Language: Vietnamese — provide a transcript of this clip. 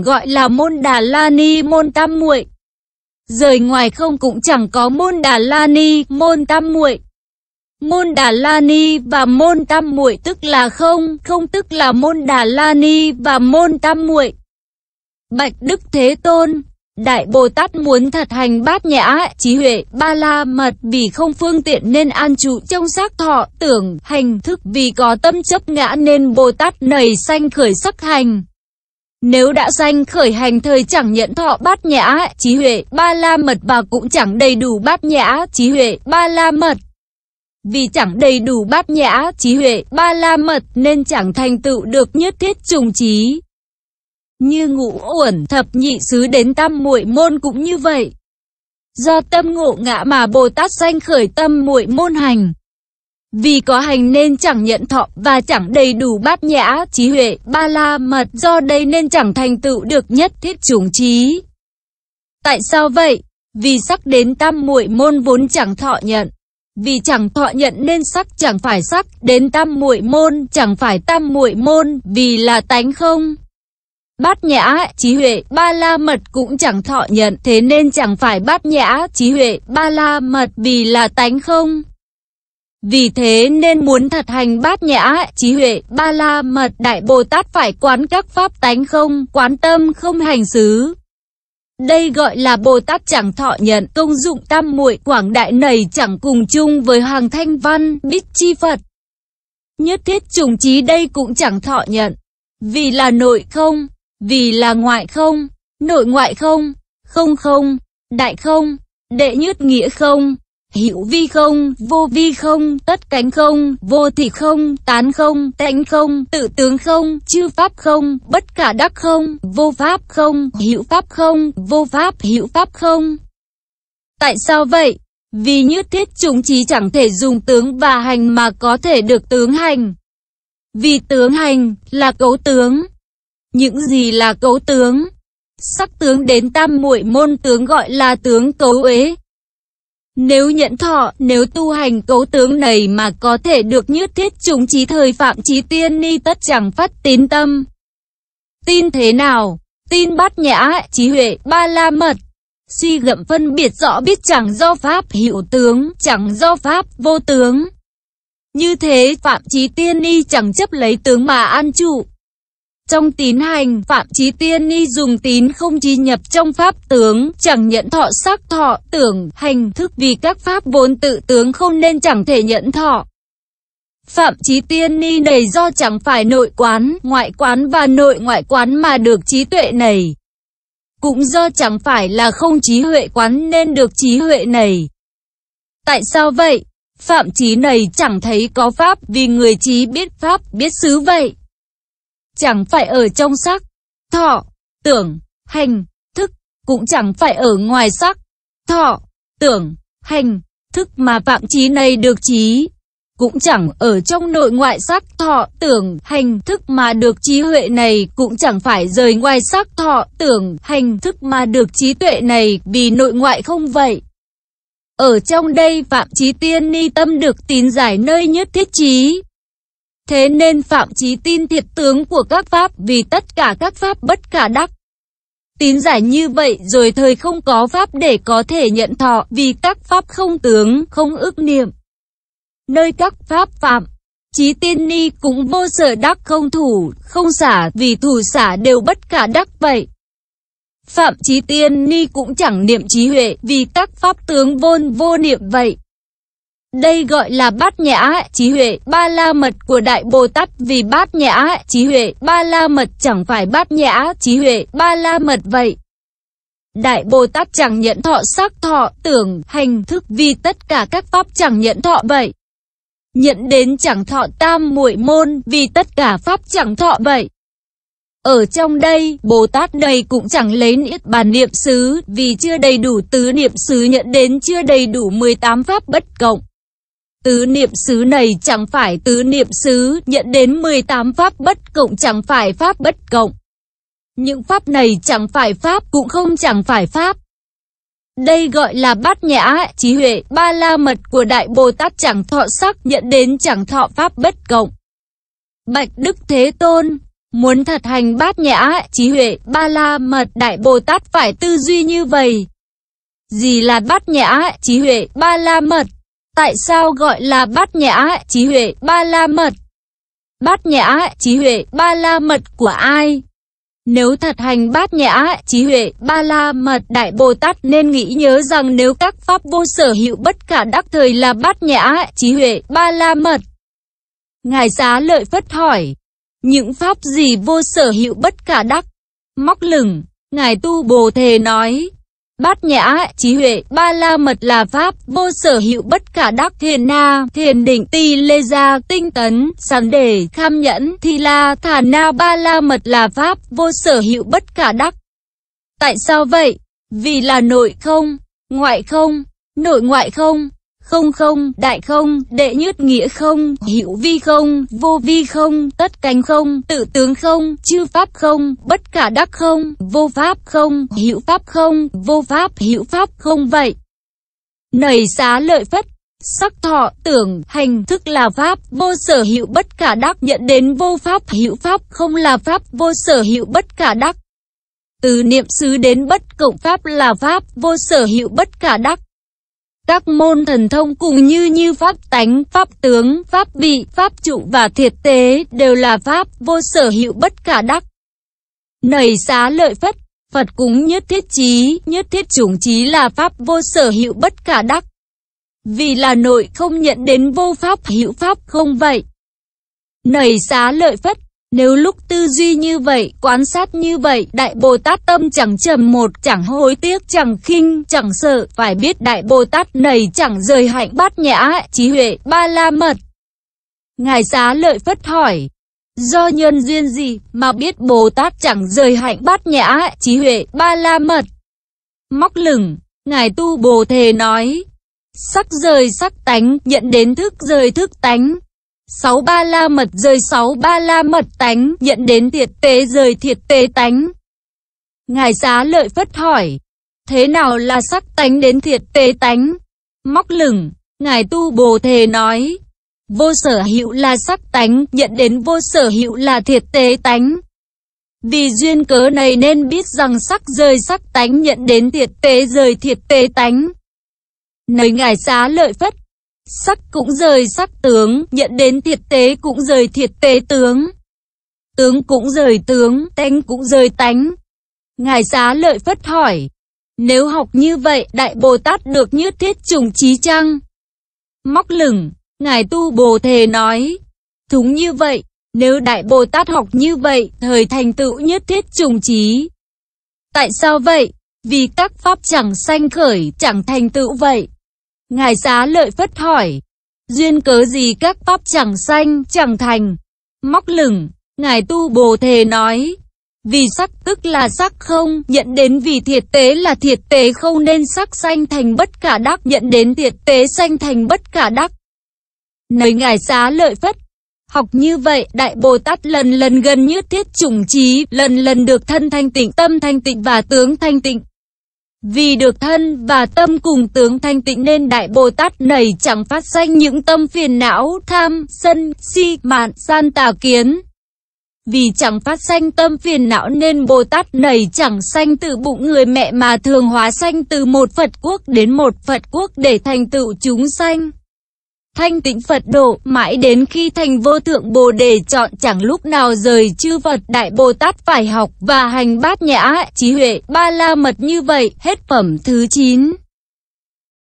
gọi là môn Đà La Ni môn tam muội. Rời ngoài không cũng chẳng có môn Đà La Ni môn tam muội. Môn Đà La Ni và môn tam muội tức là không, không tức là môn Đà La Ni và môn tam muội. Bạch Đức Thế Tôn, Đại Bồ Tát muốn thật hành bát nhã, trí huệ, ba la mật vì không phương tiện nên an trụ trong xác thọ, tưởng, hành, thức vì có tâm chấp ngã nên Bồ Tát nảy sanh khởi sắc hành. Nếu đã sanh khởi hành thời chẳng nhận thọ bát nhã, trí huệ, ba la mật và cũng chẳng đầy đủ bát nhã, trí huệ, ba la mật. Vì chẳng đầy đủ bát nhã, trí huệ, ba la mật nên chẳng thành tựu được nhất thiết trùng trí. Như ngũ uẩn thập nhị xứ đến tam muội môn cũng như vậy. Do tâm ngộ ngã mà Bồ Tát sanh khởi tâm muội môn hành. Vì có hành nên chẳng nhận thọ và chẳng đầy đủ bát nhã, trí huệ, ba la mật, do đây nên chẳng thành tựu được nhất thiết chủng trí. Tại sao vậy? Vì sắc đến tam muội môn vốn chẳng thọ nhận. Vì chẳng thọ nhận nên sắc chẳng phải sắc, đến tam muội môn chẳng phải tam muội môn, vì là tánh không. Bát nhã, trí huệ, ba la mật cũng chẳng thọ nhận, thế nên chẳng phải bát nhã, trí huệ, ba la mật vì là tánh không. Vì thế nên muốn thật hành bát nhã, trí huệ, ba la mật Đại Bồ Tát phải quán các pháp tánh không, quán tâm không hành xứ. Đây gọi là Bồ Tát chẳng thọ nhận, công dụng tam muội quảng đại này chẳng cùng chung với hàng thanh văn, bích chi Phật. Nhất thiết trùng trí đây cũng chẳng thọ nhận, vì là nội không, vì là ngoại không, nội ngoại không, không không, đại không, đệ nhất nghĩa không, hữu vi không, vô vi không, tất cánh không, vô thị không, tán không, tánh không, tự tướng không, chư pháp không, bất cả đắc không, vô pháp không, hữu pháp không, vô pháp hữu pháp không. Tại sao vậy? Vì như thiết chúng chỉ chẳng thể dùng tướng và hành mà có thể được tướng hành. Vì tướng hành là cấu tướng. Những gì là cấu tướng? Sắc tướng đến tam muội môn tướng gọi là tướng cấu ế. Nếu nhận thọ, nếu tu hành cấu tướng này mà có thể được như thiết chúng trí thời phạm trí tiên ni tất chẳng phát tín tâm. Tin thế nào? Tin bát nhã, trí huệ, ba la mật. Suy gậm phân biệt rõ biết chẳng do pháp hữu tướng, chẳng do pháp vô tướng. Như thế, Phạm Trí Tiên Ni chẳng chấp lấy tướng mà an trụ, trong tín hành, Phạm Chí Tiên ni dùng tín không chi nhập trong pháp tướng, chẳng nhận thọ sắc thọ, tưởng, hành thức vì các pháp vốn tự tướng không nên chẳng thể nhận thọ. Phạm Chí Tiên Ni đầy do chẳng phải nội quán, ngoại quán và nội ngoại quán mà được trí tuệ này. Cũng do chẳng phải là không trí huệ quán nên được trí huệ này. Tại sao vậy? Phạm trí này chẳng thấy có pháp vì người trí biết pháp, biết xứ vậy chẳng phải ở trong sắc, thọ, tưởng, hành, thức, cũng chẳng phải ở ngoài sắc, thọ, tưởng, hành, thức mà phạm trí này được trí. Cũng chẳng ở trong nội ngoại sắc thọ tưởng hành thức mà được trí huệ này cũng chẳng phải rời ngoài sắc thọ tưởng hành thức mà được trí tuệ này vì nội ngoại không vậy. Ở trong đây Phạm Trí Tiên Ni Tâm được tín giải nơi nhất thiết trí. Thế nên Phạm Chí tin thiệt tướng của các Pháp vì tất cả các Pháp bất khả đắc. Tín giải như vậy rồi thời không có Pháp để có thể nhận thọ vì các Pháp không tướng, không ước niệm. Nơi các Pháp phạm, Chí tin ni cũng vô sở đắc không thủ, không xả vì thủ xả đều bất khả đắc vậy. Phạm Chí Tiên Ni cũng chẳng niệm trí huệ vì các pháp tướng vôn vô niệm vậy. Đây gọi là bát nhã trí huệ ba la mật của Đại Bồ Tát vì bát nhã trí huệ ba la mật chẳng phải bát nhã trí huệ ba la mật vậy. Đại Bồ Tát chẳng nhận thọ sắc thọ tưởng hành thức vì tất cả các pháp chẳng nhận thọ vậy. Nhận đến chẳng thọ tam muội môn vì tất cả pháp chẳng thọ vậy. Ở trong đây, Bồ Tát đây cũng chẳng lấy niết bàn niệm xứ, vì chưa đầy đủ tứ niệm xứ nhận đến chưa đầy đủ 18 pháp bất cộng. Tứ niệm xứ này chẳng phải tứ niệm xứ, nhận đến 18 pháp bất cộng chẳng phải pháp bất cộng. Những pháp này chẳng phải pháp cũng không chẳng phải pháp. Đây gọi là bát nhã, trí huệ, ba la mật của Đại Bồ Tát chẳng thọ sắc nhận đến chẳng thọ pháp bất cộng. Bạch Đức Thế Tôn, muốn thật hành bát nhã, trí huệ, ba la mật Đại Bồ Tát phải tư duy như vậy. Gì là bát nhã, trí huệ, ba la mật? Tại sao gọi là bát nhã trí huệ ba la mật? Bát nhã trí huệ ba la mật của ai? Nếu thật hành bát nhã, trí huệ, ba la mật đại Bồ Tát nên nghĩ nhớ rằng nếu các pháp vô sở hữu bất cả đắc thời là bát nhã, trí huệ, ba la mật. Ngài xá lợi phất hỏi, những pháp gì vô sở hữu bất cả đắc? Móc lửng, Ngài tu Bồ Thề nói, bát nhã, trí huệ, ba la mật là pháp, vô sở hữu bất cả đắc, thiền na, thiền định, tỳ lê gia, tinh tấn, sáng đề, kham nhẫn, thi la, thả na, ba la mật là pháp, vô sở hữu bất cả đắc. Tại sao vậy? Vì là nội không, ngoại không, nội ngoại không không không, đại không, đệ nhất nghĩa không, hữu vi không, vô vi không, tất cánh không, tự tướng không, chư pháp không, bất cả đắc không, vô pháp không, hữu pháp không, vô pháp, hữu pháp không vậy. Nầy xá lợi phất, sắc thọ, tưởng, hành thức là pháp, vô sở hữu bất cả đắc nhận đến vô pháp, hữu pháp không là pháp, vô sở hữu bất cả đắc. Từ niệm xứ đến bất cộng pháp là pháp, vô sở hữu bất cả đắc. Các môn thần thông cùng như như pháp tánh, pháp tướng, pháp vị, pháp trụ và thiệt tế đều là pháp vô sở hữu bất khả đắc. Nảy xá lợi phất, Phật cúng nhất thiết trí, nhất thiết chủng trí là pháp vô sở hữu bất khả đắc. Vì là nội không nhận đến vô pháp hữu pháp không vậy. Nảy xá lợi phất, nếu lúc tư duy như vậy, quan sát như vậy, Đại Bồ Tát tâm chẳng trầm một, chẳng hối tiếc, chẳng khinh, chẳng sợ, phải biết Đại Bồ Tát này chẳng rời hạnh bát nhã, trí huệ, ba la mật. Ngài xá lợi phất hỏi, do nhân duyên gì mà biết Bồ Tát chẳng rời hạnh bát nhã, trí huệ, ba la mật. Móc lửng, Ngài Tu Bồ Thề nói, sắc rời sắc tánh, nhận đến thức rời thức tánh, sáu ba la mật rơi sáu ba la mật tánh, nhận đến thiệt tế rơi thiệt tế tánh. Ngài giá lợi phất hỏi, thế nào là sắc tánh đến thiệt tế tánh? Móc lửng, Ngài tu bồ thề nói, vô sở hữu là sắc tánh, nhận đến vô sở hữu là thiệt tế tánh. Vì duyên cớ này nên biết rằng sắc rơi sắc tánh nhận đến thiệt tế rơi thiệt tế tánh. Nơi ngài giá lợi phất Sắc cũng rời sắc tướng, nhận đến thiệt tế cũng rời thiệt tế tướng. Tướng cũng rời tướng, tánh cũng rời tánh. Ngài xá lợi phất hỏi, nếu học như vậy Đại Bồ Tát được như thiết trùng trí chăng? Móc lửng, Ngài Tu Bồ Thề nói, thúng như vậy, nếu Đại Bồ Tát học như vậy, thời thành tựu nhất thiết trùng trí. Tại sao vậy? Vì các pháp chẳng sanh khởi, chẳng thành tựu vậy. Ngài xá lợi phất hỏi, duyên cớ gì các pháp chẳng sanh, chẳng thành, móc lửng, Ngài tu bồ thề nói, vì sắc tức là sắc không, nhận đến vì thiệt tế là thiệt tế không nên sắc sanh thành bất khả đắc, nhận đến thiệt tế sanh thành bất khả đắc. Nơi Ngài xá lợi phất, Học như vậy, Đại Bồ Tát lần lần gần như thiết chủng trí, lần lần được thân thanh tịnh, tâm thanh tịnh và tướng thanh tịnh. Vì được thân và tâm cùng tướng thanh tịnh nên Đại Bồ Tát này chẳng phát sanh những tâm phiền não, tham, sân, si, mạn, san tà kiến. Vì chẳng phát sanh tâm phiền não nên Bồ Tát này chẳng sanh từ bụng người mẹ mà thường hóa sanh từ một Phật quốc đến một Phật quốc để thành tựu chúng sanh thanh tịnh Phật độ, mãi đến khi thành vô thượng Bồ Đề chọn chẳng lúc nào rời chư Phật Đại Bồ Tát phải học và hành bát nhã, trí huệ, ba la mật như vậy, hết phẩm thứ 9.